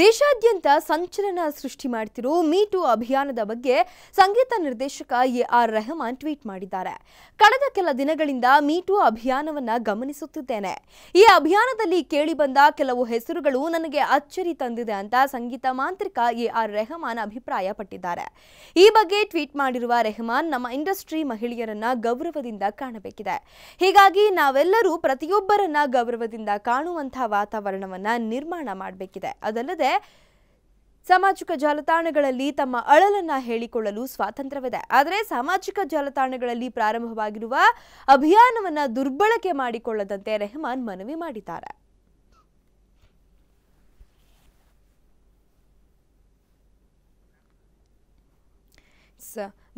ದೇಶಾದ್ಯಂತ ಸಂಚಲನ ಸೃಷ್ಟಿ ಮಾಡ್ತಿರೋ ಮೀಟು ಅಭಿಯಾನದ ಬಗ್ಗೆ ಸಂಗೀತ ನಿರ್ದೇಶಕ ಎ ಆರ್ ರೆಹಮಾನ್ ಟ್ವೀಟ್ ಮಾಡಿದ್ದಾರೆ ಕಳೆದ ಕೆಲ ದಿನಗಳಿಂದ ಮೀ ಟು ಅಭಿಯಾನವನ್ನ ಗಮನಿಸುತ್ತಿದ್ದೇನೆ ಈ ಅಭಿಯಾನದಲ್ಲಿ ಕೇಳಿಬಂದ ಕೆಲವು ಹೆಸರುಗಳು ನನಗೆ ಅಚ್ಚರಿ ತಂದಿದೆ ಅಂತ ಸಂಗೀತ ಮಾಂತ್ರಿಕ ಎ ಆರ್ ರೆಹಮಾನ್ ಅಭಿಪ್ರಾಯಪಟ್ಟಿದ್ದಾರೆ ಈ ಬಗ್ಗೆ ಟ್ವೀಟ್ ಮಾಡಿರುವ ರೆಹಮಾನ್ ನಮ್ಮ ಇಂಡಸ್ಟ್ರಿ ಮಹಿಳೆಯರನ್ನ ಗೌರವದಿಂದ ಕಾಣಬೇಕಿದೆ ಹೀಗಾಗಿ ನಾವೆಲ್ಲರೂ ಪ್ರತಿಯೊಬ್ಬರನ್ನ ಗೌರವದಿಂದ ಕಾಣುವಂತಹ ವಾತಾವರಣವನ್ನ ನಿರ್ಮಾಣ ಮಾಡಬೇಕಿದೆ ಅದಲ್ಲದೆ ಅಲ್ಲದೆ ಸಾಮಾಜಿಕ ಜಾಲತಾಣಗಳಲ್ಲಿ ತಮ್ಮ ಅಳಲನ್ನ ಹೇಳಿಕೊಳ್ಳಲು ಸ್ವಾತಂತ್ರ್ಯವಿದೆ ಆದರೆ ಸಾಮಾಜಿಕ ಜಾಲತಾಣಗಳಲ್ಲಿ ಪ್ರಾರಂಭವಾಗಿರುವ ಅಭಿಯಾನವನ್ನ ದುರ್ಬಳಕೆ ಮಾಡಿಕೊಳ್ಳದಂತೆ ರೆಹಮಾನ್ ಮನವಿ ಮಾಡಿದ್ದಾರೆ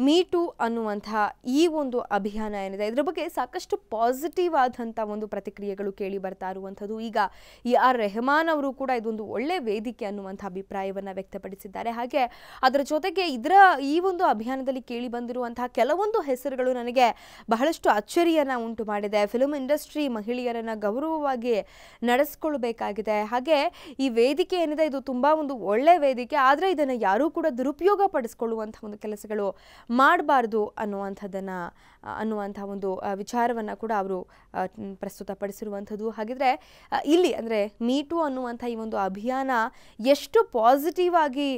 ಮೀ ಟು ಅನ್ನುವಂತಹ ಈ ಒಂದು ಅಭಿಯಾನ ಏನಿದೆ ಇದರ ಬಗ್ಗೆ ಸಾಕಷ್ಟು ಪಾಸಿಟಿವ್ ಆದಂಥ ಒಂದು ಪ್ರತಿಕ್ರಿಯೆಗಳು ಕೇಳಿ ಬರ್ತಾ ಇರುವಂಥದ್ದು ಈಗ ಎ ಆರ್ ರೆಹಮಾನ್ ಅವರು ಕೂಡ ಇದೊಂದು ಒಳ್ಳೆ ವೇದಿಕೆ ಅನ್ನುವಂಥ ಅಭಿಪ್ರಾಯವನ್ನು ವ್ಯಕ್ತಪಡಿಸಿದ್ದಾರೆ ಹಾಗೆ ಅದರ ಜೊತೆಗೆ ಇದರ ಈ ಒಂದು ಅಭಿಯಾನದಲ್ಲಿ ಕೇಳಿ ಬಂದಿರುವಂತಹ ಕೆಲವೊಂದು ಹೆಸರುಗಳು ನನಗೆ ಬಹಳಷ್ಟು ಅಚ್ಚರಿಯನ್ನು ಉಂಟು ಮಾಡಿದೆ ಫಿಲಮ್ ಇಂಡಸ್ಟ್ರಿ ಮಹಿಳೆಯರನ್ನು ಗೌರವವಾಗಿ ನಡೆಸಿಕೊಳ್ಬೇಕಾಗಿದೆ ಹಾಗೆ ಈ ವೇದಿಕೆ ಏನಿದೆ ಇದು ತುಂಬ ಒಂದು ಒಳ್ಳೆ ವೇದಿಕೆ ಆದರೆ ಇದನ್ನು ಯಾರೂ ಕೂಡ ದುರುಪಯೋಗ ಪಡಿಸ್ಕೊಳ್ಳುವಂಥ ಒಂದು ಕೆಲಸಗಳು ಮಾಡಬಾರ್ದು ಅನ್ನುವಂಥದ್ದನ್ನು ಅನ್ನುವಂಥ ಒಂದು ವಿಚಾರವನ್ನು ಕೂಡ ಅವರು ಪ್ರಸ್ತುತಪಡಿಸಿರುವಂಥದ್ದು ಹಾಗಿದ್ರೆ ಇಲ್ಲಿ ಅಂದರೆ ಮೀಟು ಅನ್ನುವಂಥ ಈ ಒಂದು ಅಭಿಯಾನ ಎಷ್ಟು ಪಾಸಿಟಿವ್ ಆಗಿ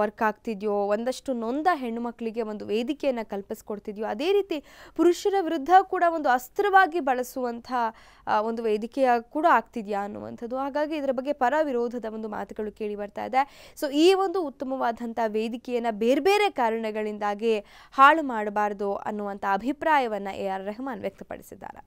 ವರ್ಕ್ ಆಗ್ತಿದೆಯೋ ಒಂದಷ್ಟು ನೊಂದ ಹೆಣ್ಣುಮಕ್ಕಳಿಗೆ ಒಂದು ವೇದಿಕೆಯನ್ನು ಕಲ್ಪಿಸ್ಕೊಡ್ತಿದ್ಯೋ ಅದೇ ರೀತಿ ಪುರುಷರ ವಿರುದ್ಧ ಕೂಡ ಒಂದು ಅಸ್ತ್ರವಾಗಿ ಬಳಸುವಂಥ ಒಂದು ವೇದಿಕೆಯ ಕೂಡ ಆಗ್ತಿದೆಯಾ ಅನ್ನುವಂಥದ್ದು ಹಾಗಾಗಿ ಇದರ ಬಗ್ಗೆ ಪರ ವಿರೋಧದ ಒಂದು ಮಾತುಗಳು ಕೇಳಿ ಬರ್ತಾ ಇದೆ ಸೊ ಈ ಒಂದು ಉತ್ತಮವಾದಂಥ ವೇದಿಕೆಯನ್ನು ಬೇರೆ ಬೇರೆ ಕಾರಣಗಳಿಂದಾಗಿ ಹಾಳು ಮಾಡಬಾರದು ಅನ್ನುವಂಥ ಅಭಿಪ್ರಾಯವನ್ನು ಎ ಆರ್ ರೆಹಮಾನ್ ವ್ಯಕ್ತಪಡಿಸಿದ್ದಾರೆ